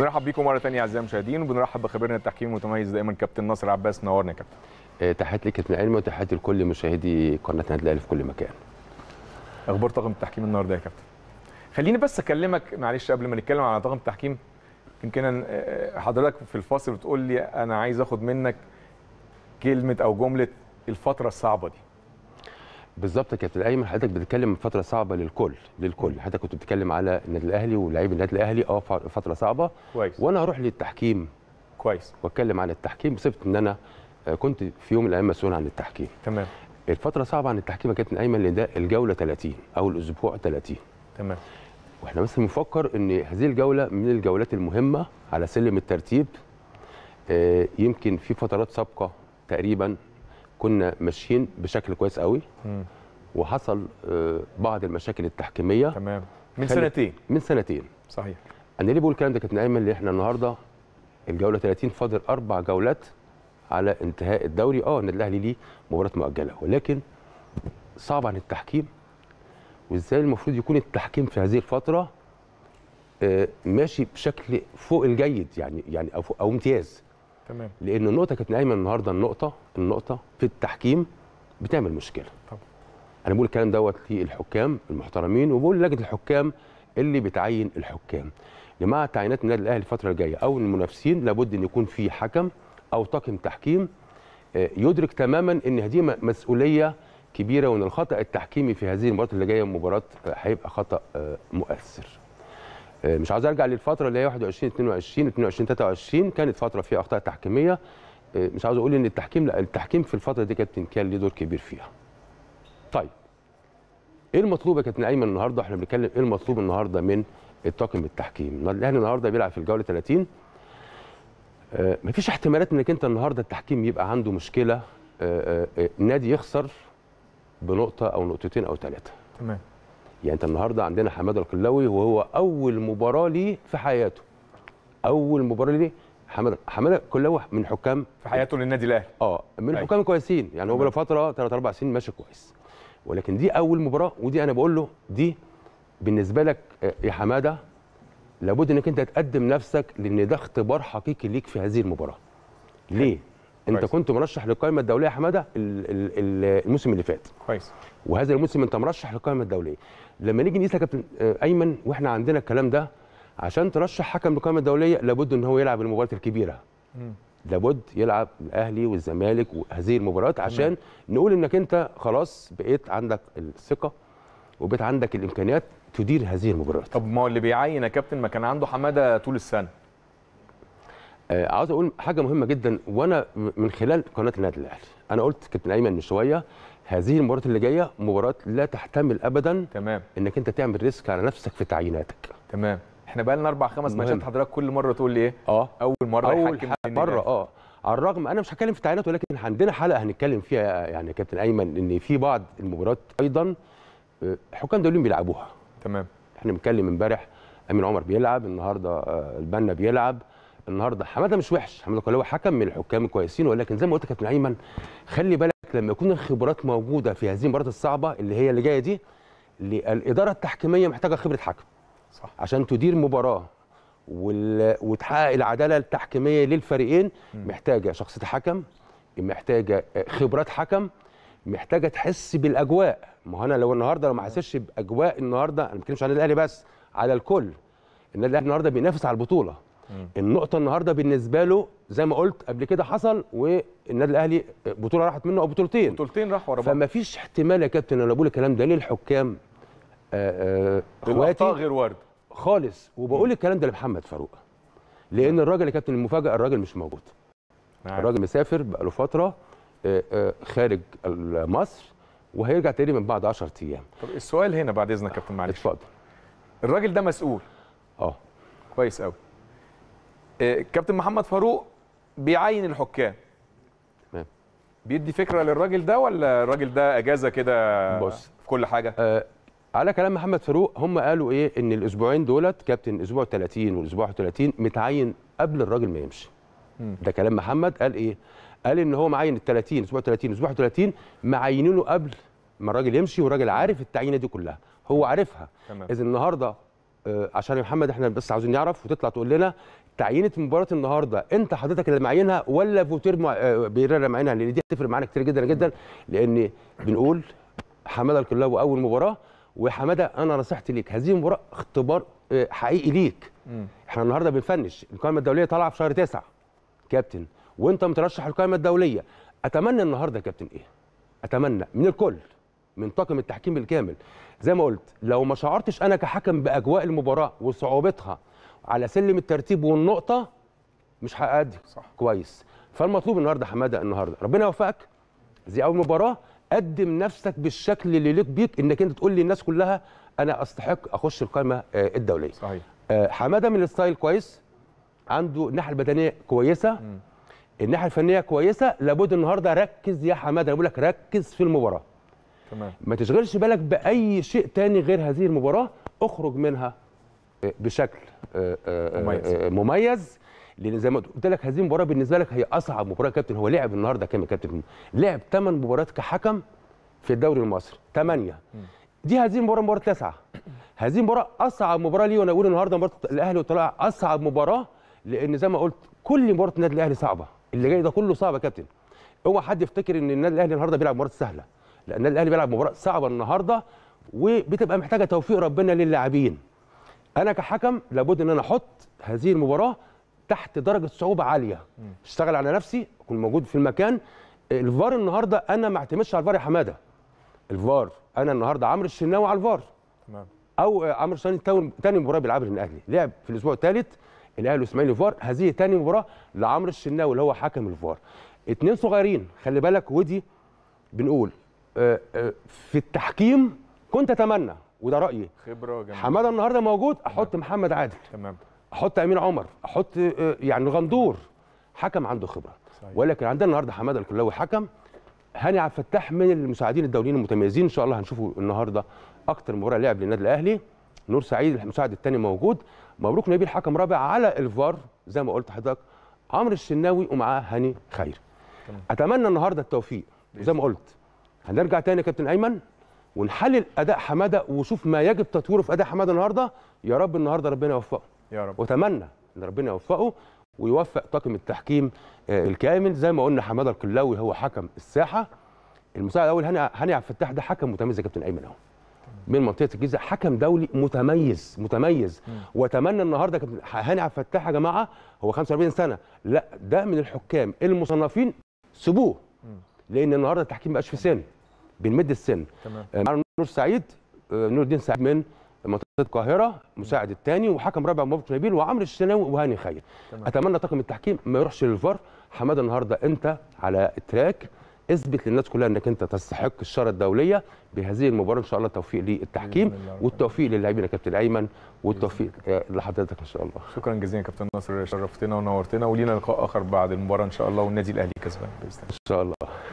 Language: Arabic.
بنرحب بيكم مره ثانيه اعزائي المشاهدين وبنرحب بخبيرنا التحكيم المتميز دايما كابتن ناصر عباس نورنا يا كابتن آه، تحيات لك كابتن علمي وتحياتي لكل مشاهدي قناه نادي الاهلي في كل مكان اخبار طاقم التحكيم النهارده يا كابتن خليني بس اكلمك معلش قبل ما نتكلم على طاقم التحكيم يمكن آه، حضرتك في الفاصل بتقول لي انا عايز اخد منك كلمه او جمله الفتره الصعبه دي بالظبط يا كابتن ايمن حضرتك بتتكلم من فتره صعبه للكل للكل حضرتك كنت بتتكلم على النادي الاهلي ولاعيبه النادي الاهلي اه فتره صعبه كويس وانا هروح للتحكيم كويس واتكلم عن التحكيم بصفه ان انا آه، كنت في يوم من الايام مسؤول عن التحكيم تمام الفتره صعبه عن التحكيم يا كابتن ايمن لان ده الجوله 30 او الاسبوع 30 تمام واحنا بس بنفكر ان هذه الجوله من الجولات المهمه على سلم الترتيب آه، يمكن في فترات سابقه تقريبا كنا ماشيين بشكل كويس قوي وحصل آه، بعض المشاكل التحكيميه تمام من سنتين من سنتين صحيح انا ليه بقول الكلام ده كابتن ايمن اللي احنا النهارده الجوله 30 فاضل اربع جولات على انتهاء الدوري اه النادي الاهلي ليه مباراه مؤجله ولكن صعب عن التحكيم وازاي المفروض يكون التحكيم في هذه الفتره آه، ماشي بشكل فوق الجيد يعني يعني أو امتياز تمام لان النقطه كانت نايمه النهارده النقطه النقطه في التحكيم بتعمل مشكله طبعا انا بقول الكلام دوت للحكام المحترمين وبقول لجنه الحكام اللي بتعين الحكام لما تعيينات النادي الاهلي الفتره الجايه او المنافسين لابد ان يكون في حكم او طاقم تحكيم آه، يدرك تماما ان هذه مسؤوليه كبيره وان الخطا التحكيمي في هذه المباراه اللي جايه مباراه آه، هيبقى خطا آه، مؤثر آه، مش عاوز ارجع للفتره اللي هي 21 22 22 23 كانت فتره فيها اخطاء تحكيميه آه، مش عاوز اقول ان التحكيم لا التحكيم في الفتره دي كابتن كان ليه دور كبير فيها. طيب ايه المطلوب يا كابتن ايمن النهارده احنا بنتكلم ايه المطلوب النهارده من الطاقم التحكيم؟ الاهلي النهارده بيلعب في الجوله 30 آه، مفيش احتمالات انك انت النهارده التحكيم يبقى عنده مشكله نادي يخسر بنقطه او نقطتين او ثلاثه. تمام يعني انت النهارده عندنا حماده القلاوي وهو اول مباراه ليه في حياته اول مباراه ليه حماده حماده القلاوي من حكام في حياته للنادي الاهلي اه من طيب. حكام كويسين يعني هو بقى فتره ثلاث اربع سنين ماشي كويس ولكن دي اول مباراه ودي انا بقول له دي بالنسبه لك آه، يا حماده لابد انك انت تقدم نفسك لان ده اختبار حقيقي ليك في هذه المباراه ليه انت كنت مرشح للقائمه الدوليه يا حماده الموسم اللي فات كويس وهذا الموسم انت مرشح للقائمه الدوليه لما نيجي نقيس يا كابتن آه، ايمن واحنا عندنا الكلام ده عشان ترشح حكم للقائمه الدوليه لابد ان هو يلعب المباريات الكبيره م. لابد يلعب الاهلي والزمالك وهذه المباريات عشان م. نقول انك انت خلاص بقيت عندك الثقه وبقيت عندك الامكانيات تدير هذه المباريات طب ما هو اللي بيعين يا كابتن ما كان عنده حماده طول السنه آه، عاوز اقول حاجه مهمه جدا وانا من خلال قناه النادي الاهلي انا قلت كابتن ايمن من شويه هذه المباراه اللي جايه مباراه لا تحتمل ابدا تمام انك انت تعمل ريسك على نفسك في تعييناتك تمام احنا بقى لنا اربع خمس ماتشات حضرتك كل مره تقول لي ايه اه اول مره اول مره اه على الرغم انا مش هتكلم في التعيينات ولكن عندنا حلقه هنتكلم فيها يعني كابتن ايمن ان في بعض المباريات ايضا آه، حكام دوليين بيلعبوها تمام احنا بنتكلم امبارح امين عمر بيلعب النهارده آه، البنا بيلعب النهارده حماده مش وحش حماده كلاوي حكم من الحكام الكويسين ولكن زي ما قلت كابتن ايمن خلي بالك لما يكون الخبرات موجوده في هذه المباراه الصعبه اللي هي اللي جايه دي الاداره التحكيميه محتاجه خبره حكم صح عشان تدير مباراه وال... وتحقق العداله التحكيميه للفريقين محتاجه شخصيه حكم محتاجه خبرات حكم محتاجه تحس بالاجواء ما هو انا لو النهارده لو ما حسيتش باجواء النهارده انا ما بتكلمش عن الاهلي بس على الكل النادي الاهلي النهارده بينافس على البطوله النقطه النهارده بالنسبه له زي ما قلت قبل كده حصل والنادي الاهلي بطوله راحت منه او بطولتين بطولتين راحوا ورا بعض فما فيش احتمال يا كابتن انا بقول الكلام ده ليه الحكام آه، آه، اخواتي غير ورد خالص وبقول الكلام ده لمحمد فاروق لان الراجل يا كابتن المفاجاه الراجل مش موجود نعم. الراجل مسافر بقاله فتره آه، خارج مصر وهيرجع تاني من بعد 10 ايام طب السؤال هنا بعد اذنك يا كابتن معلش اتفضل الراجل ده مسؤول اه كويس قوي كابتن محمد فاروق بيعين الحكام بيدي فكره للراجل ده ولا الراجل ده اجازه كده بص في كل حاجه آه على كلام محمد فاروق هم قالوا ايه ان الاسبوعين دولت كابتن اسبوع 30 والاسبوع 31 متعين قبل الراجل ما يمشي ده كلام محمد قال ايه قال ان هو معين ال 30 اسبوع 30 اسبوع 30 معينينه قبل ما الراجل يمشي والراجل عارف التعيينه دي كلها هو عارفها اذا النهارده آه، عشان يا محمد احنا بس عاوزين نعرف وتطلع تقول لنا تعيينه مباراه النهارده انت حضرتك اللي معينها ولا فوتير مع... آه، بيرر اللي معينها لان دي هتفرق معانا كتير جدا جدا لان بنقول حماده الكلاب اول مباراه وحماده انا نصيحتي ليك هذه المباراه اختبار آه، حقيقي ليك احنا النهارده بنفنش القائمه الدوليه طالعه في شهر تسعة كابتن وانت مترشح القائمه الدوليه اتمنى النهارده يا كابتن ايه اتمنى من الكل من طاقم التحكيم بالكامل زي ما قلت لو ما شعرتش انا كحكم باجواء المباراه وصعوبتها على سلم الترتيب والنقطه مش هأدي صح كويس فالمطلوب النهارده حماده النهارده ربنا يوفقك زي اول مباراه قدم نفسك بالشكل اللي ليك بيك انك انت تقول للناس كلها انا استحق اخش القائمه آه، الدوليه صحيح آه، حماده من الستايل كويس عنده الناحيه البدنيه كويسه م. الناحيه الفنيه كويسه لابد النهارده ركز يا حماده انا بقول لك ركز في المباراه تمام ما تشغلش بالك باي شيء تاني غير هذه المباراه اخرج منها بشكل آه، آه، آه، مميز, لان زي ما قلت لك هذه المباراه بالنسبه لك هي اصعب مباراه يا كابتن هو لعب النهارده كام يا كابتن؟ لعب 8 مباريات كحكم في الدوري المصري 8 دي هذه المباراه مباراه تسعه هذه المباراه اصعب مباراه ليه وانا اقول النهارده مباراه الاهلي وطلع اصعب مباراه لان زي ما قلت كل مباراه النادي الاهلي صعبه اللي جاي ده كله صعب يا كابتن اوعى حد يفتكر ان النادي الاهلي النهارده بيلعب مباراه سهله لان الاهلي بيلعب مباراه صعبه النهارده وبتبقى محتاجه توفيق ربنا للاعبين انا كحكم لابد ان انا احط هذه المباراه تحت درجه صعوبه عاليه اشتغل على نفسي اكون موجود في المكان الفار النهارده انا ما اعتمدش على الفار يا حماده الفار انا النهارده عمرو الشناوي على الفار تمام او عمرو الشناوي تاني مباراه بيلعبها الاهلي لعب في الاسبوع الثالث الاهلي واسماعيل فار هذه تاني مباراه لعمرو الشناوي اللي هو حكم الفار اتنين صغيرين خلي بالك ودي بنقول آه، آه، في التحكيم كنت اتمنى وده رايي خبره جميل حماده النهارده موجود احط تمام. محمد عادل تمام احط امين عمر احط آه، يعني غندور حكم عنده خبره صحيح. ولكن عندنا النهارده حماده الكلاوي حكم هاني عبد الفتاح من المساعدين الدوليين المتميزين ان شاء الله هنشوفه النهارده اكتر مباراه لعب للنادي الاهلي نور سعيد المساعد الثاني موجود مبروك نبيل حكم رابع على الفار زي ما قلت حضرتك عمرو الشناوي ومعاه هاني خير تمام. اتمنى النهارده التوفيق زي ما قلت هنرجع تاني يا كابتن ايمن ونحلل اداء حماده ونشوف ما يجب تطويره في اداء حماده النهارده يا رب النهارده ربنا يوفقه يا رب واتمنى ان ربنا يوفقه ويوفق طاقم التحكيم آه، الكامل زي ما قلنا حماده القلاوي هو حكم الساحه المساعد الاول هاني هاني عبد الفتاح ده حكم متميز يا كابتن ايمن اهو من منطقه الجيزه حكم دولي متميز متميز واتمنى النهارده كابتن هاني عبد الفتاح يا جماعه هو 45 سنه لا ده من الحكام المصنفين سيبوه لان النهارده التحكيم مبقاش في سن بنمد السن تمام آه، معانا نور سعيد آه، نور الدين سعيد من منطقه القاهره مساعد الثاني وحكم رابع مباراه نبيل وعمرو الشناوي وهاني خير تمام. اتمنى طاقم التحكيم ما يروحش للفار حماده النهارده انت على التراك اثبت للناس كلها انك انت تستحق الشاره الدوليه بهذه المباراه ان شاء الله التوفيق للتحكيم والتوفيق للاعبين يا كابتن ايمن والتوفيق آه، لحضرتك ان شاء الله شكرا جزيلا كابتن ناصر شرفتنا ونورتنا ولينا لقاء اخر بعد المباراه ان شاء الله والنادي الاهلي كسبان باذن الله ان شاء الله